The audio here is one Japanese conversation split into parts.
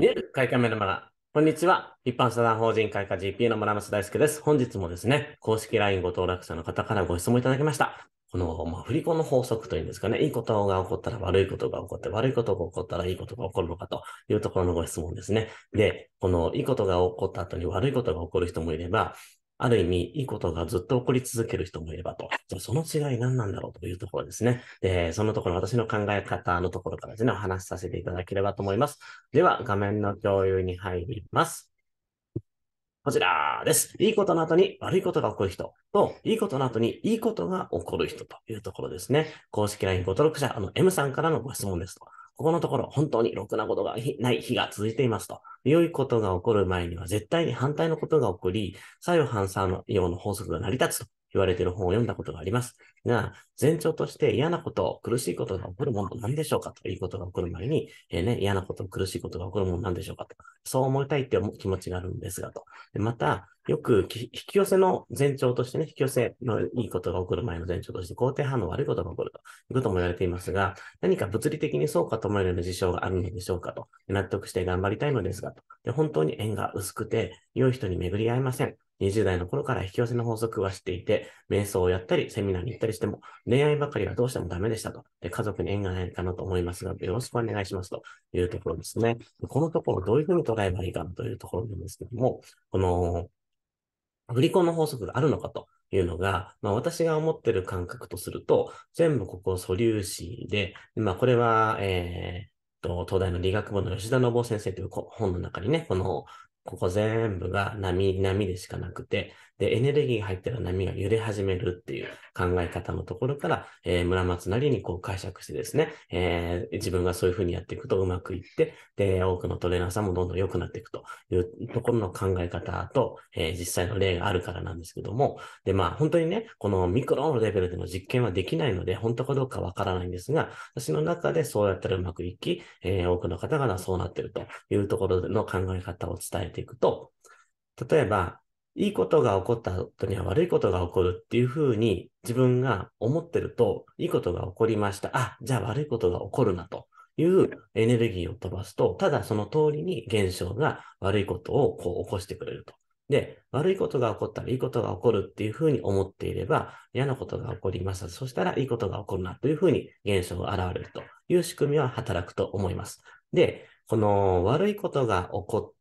見える開花メルマガ。こんにちは。一般社団法人開花 GP の村松大輔です。本日もですね、公式 LINE ご登録者の方からご質問いただきました。この、まあ、振り子の法則というんですかね、いいことが起こったら悪いことが起こって、悪いことが起こったらいいことが起こるのかというところのご質問ですね。で、このいいことが起こった後に悪いことが起こる人もいれば、ある意味、いいことがずっと起こり続ける人もいればと。じゃその違い何なんだろうというところですね。で、そのところ、私の考え方のところからですね、お話しさせていただければと思います。では、画面の共有に入ります。こちらです。いいことの後に悪いことが起こる人と、いいことの後にいいことが起こる人というところですね。公式 LINE ご登録者、あの M さんからのご質問ですと。ここのところ本当にろくなことがない日が続いていますと。良いことが起こる前には絶対に反対のことが起こり、左右反作用の法則が成り立つと言われている本を読んだことがあります。が、前兆として嫌なこと、苦しいことが起こるものなんでしょうかということが起こる前に、えー、ね、嫌なこと、苦しいことが起こるものなんでしょうかと。そう思いたいって思う気持ちがあるんですがと。でまた、よく引き寄せの前兆としてね、引き寄せのいいことが起こる前の前兆として、肯定反応悪いことが起こるということも言われていますが、何か物理的にそうかと思えるような事象があるのでしょうかと。納得して頑張りたいのですがと。で本当に縁が薄くて、良い人に巡り合えません。20代の頃から引き寄せの法則は知っていて、瞑想をやったり、セミナーに行ったりしても、恋愛ばかりはどうしてもダメでしたと。で家族に縁がないかなと思いますが、よろしくお願いしますというところですね。このところどういうふうに捉えばいいかというところなんですけども、この、振り子の法則があるのかというのが、まあ、私が思ってる感覚とすると、全部ここ素粒子で、まあ、これは、えー、と、東大の理学部の吉田信夫先生という本の中にね、このここ全部が波、波でしかなくて、で、エネルギーが入ったら波が揺れ始めるっていう考え方のところから、えー、村松なりにこう解釈してですね、えー、自分がそういうふうにやっていくとうまくいって、で、多くのトレーナーさんもどんどん良くなっていくというところの考え方と、えー、実際の例があるからなんですけども、で、まあ本当にね、このミクロのレベルでの実験はできないので、本当かどうかわからないんですが、私の中でそうやったらうまくいき、え多くの方がそうなってるというところでの考え方を伝えてていくと、例えば、いいことが起こった後には悪いことが起こるっていうふうに自分が思ってると、いいことが起こりました。あ、じゃあ悪いことが起こるなというエネルギーを飛ばすと、ただその通りに現象が悪いことをこう起こしてくれると。で、悪いことが起こったらいいことが起こるっていうふうに思っていれば、嫌なことが起こります。そしたらいいことが起こるなというふうに現象が現れるという仕組みは働くと思います。で、この悪いことが起こっ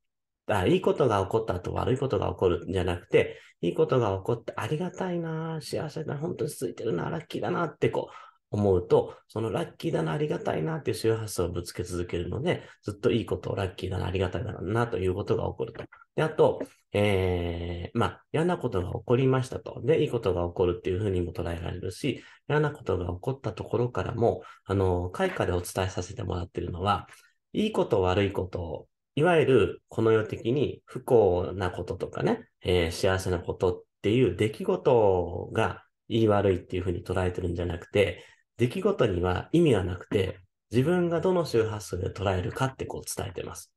あいいことが起こった後悪いことが起こるんじゃなくて、いいことが起こってありがたいな、幸せだ、本当に続いてるな、ラッキーだなってこう思うと、そのラッキーだな、ありがたいなっていう周波数をぶつけ続けるので、ずっといいことをラッキーだな、ありがたいだなということが起こると。で、あと、えー、まあ、嫌なことが起こりましたと。で、いいことが起こるっていうふうにも捉えられるし、嫌なことが起こったところからも、あの、開花でお伝えさせてもらってるのは、いいこと悪いこといわゆるこの世的に不幸なこととかね、えー、幸せなことっていう出来事が言い悪いっていうふうに捉えてるんじゃなくて、出来事には意味がなくて、自分がどの周波数で捉えるかってこう伝えてます。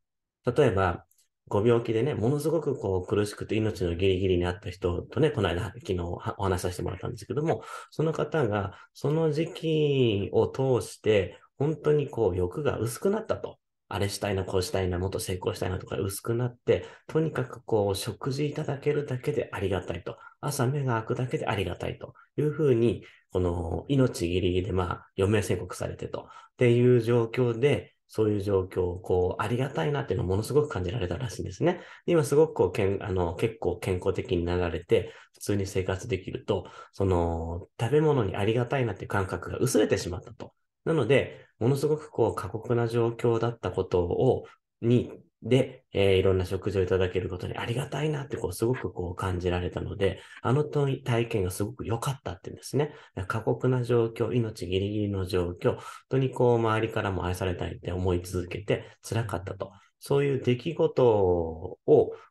例えば、ご病気でね、ものすごくこう苦しくて命のギリギリにあった人とね、この間、昨日お話しさせてもらったんですけども、その方がその時期を通して、本当にこう欲が薄くなったと。あれしたいな、こうしたいな、もっと成功したいなとか薄くなって、とにかくこう、食事いただけるだけでありがたいと、朝目が開くだけでありがたいというふうに、この命ギリギリで、まあ、余命宣告されてと、っていう状況で、そういう状況を、こう、ありがたいなっていうのをものすごく感じられたらしいんですね。今すごくこう、けんあの結構健康的になられて、普通に生活できると、その、食べ物にありがたいなっていう感覚が薄れてしまったと。なので、ものすごくこう過酷な状況だったことを、に、で、えー、いろんな食事をいただけることにありがたいなってこうすごくこう感じられたので、あの体験がすごく良かったって言うんですね。過酷な状況、命ギリギリの状況、本当にこう周りからも愛されたいって思い続けて辛かったと。そういう出来事を、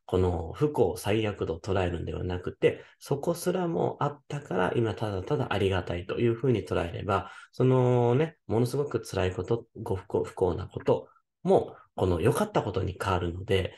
この不幸最悪度捉えるんではなくて、そこすらもあったから、今ただただありがたいというふうに捉えれば、そのね、ものすごく辛いこと、ご不幸、不幸なことも、この良かったことに変わるので、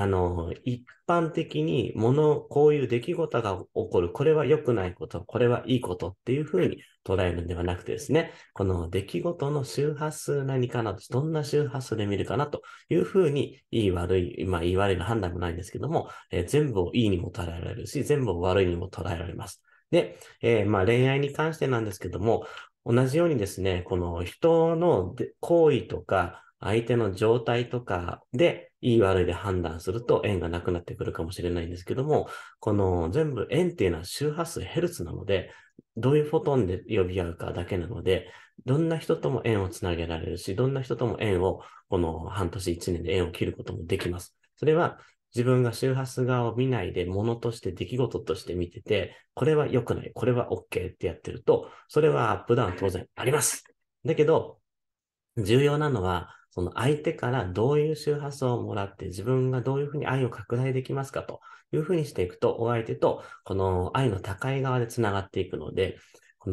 あの、一般的に物、こういう出来事が起こる、これは良くないこと、これはいいことっていうふうに捉えるんではなくてですね、この出来事の周波数何かなと、どんな周波数で見るかなというふうに、いい悪い、まあ、良い悪いの判断もないんですけども、えー、全部をいいにも捉えられるし、全部を悪いにも捉えられます。で、えー、まあ、恋愛に関してなんですけども、同じようにですね、この人の行為とか、相手の状態とかで、いい悪いで判断すると縁がなくなってくるかもしれないんですけども、この全部縁っていうのは周波数ヘルツなので、どういうフォトンで呼び合うかだけなので、どんな人とも縁をつなげられるし、どんな人とも縁を、この半年一年で縁を切ることもできます。それは自分が周波数側を見ないで、ものとして出来事として見てて、これは良くない、これは OK ってやってると、それはアップダウン当然あります。だけど、重要なのは、その相手からどういう周波数をもらって自分がどういうふうに愛を拡大できますかというふうにしていくと、お相手とこの愛の高い側でつながっていくので、こ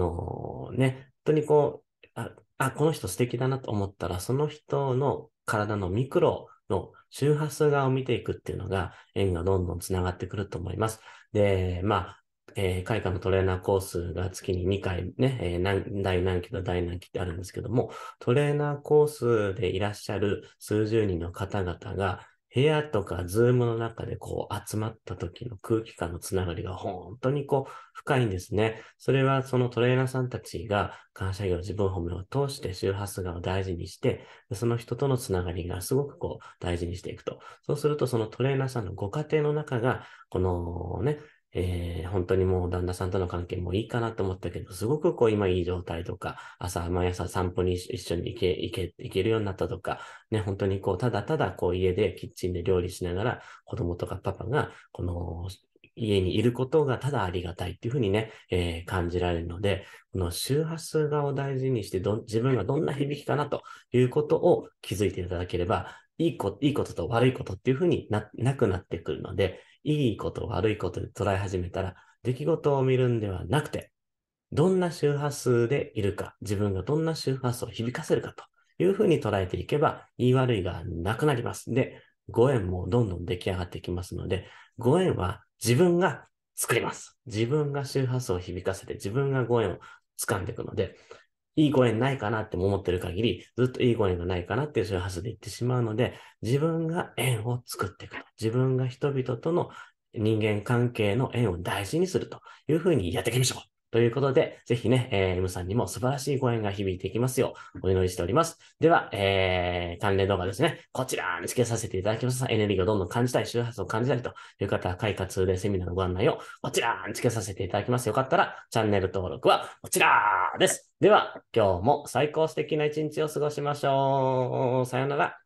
のね、本当にこう、あ、あこの人素敵だなと思ったら、その人の体のミクロの周波数側を見ていくっていうのが、縁がどんどんつながってくると思います。で、まあ、えー、海のトレーナーコースが月に2回ね、えー、何第何期と第何期ってあるんですけども、トレーナーコースでいらっしゃる数十人の方々が、部屋とかズームの中でこう集まった時の空気感のつながりが本当にこう深いんですね。それはそのトレーナーさんたちが感謝業自分褒めを通して周波数がを大事にして、その人とのつながりがすごくこう大事にしていくと。そうするとそのトレーナーさんのご家庭の中が、このね、えー、本当にもう旦那さんとの関係もいいかなと思ったけど、すごくこう今いい状態とか、朝、毎朝散歩に一緒に行け、行け、行けるようになったとか、ね、本当にこう、ただただこう家でキッチンで料理しながら、子供とかパパが、この、家にいることがただありがたいっていうふうにね、えー、感じられるので、この周波数がを大事にして自分がどんな響きかなということを気づいていただければ、いいこいいことと悪いことっていうふうにななくなってくるので、いいこと悪いことで捉え始めたら、出来事を見るんではなくて、どんな周波数でいるか、自分がどんな周波数を響かせるかというふうに捉えていけば、言い悪いがなくなります。で、ご縁もどんどん出来上がってきますので、ご縁は自分が作ります。自分が周波数を響かせて、自分がご縁を掴んでいくので、いいご縁ないかなって思ってる限り、ずっといいご縁がないかなっていうそういうで言ってしまうので、自分が縁を作っていくと。自分が人々との人間関係の縁を大事にするというふうにやっていきましょう。ということで、ぜひね、えー、M さんにも素晴らしいご縁が響いていきますよう、お祈りしております。では、えー、関連動画ですね、こちらにつけさせていただきます。エネルギーをどんどん感じたい、周波数を感じたいという方は、花通でセミナーのご案内をこちらにつけさせていただきます。よかったら、チャンネル登録はこちらです。では、今日も最高素敵な一日を過ごしましょう。さようなら。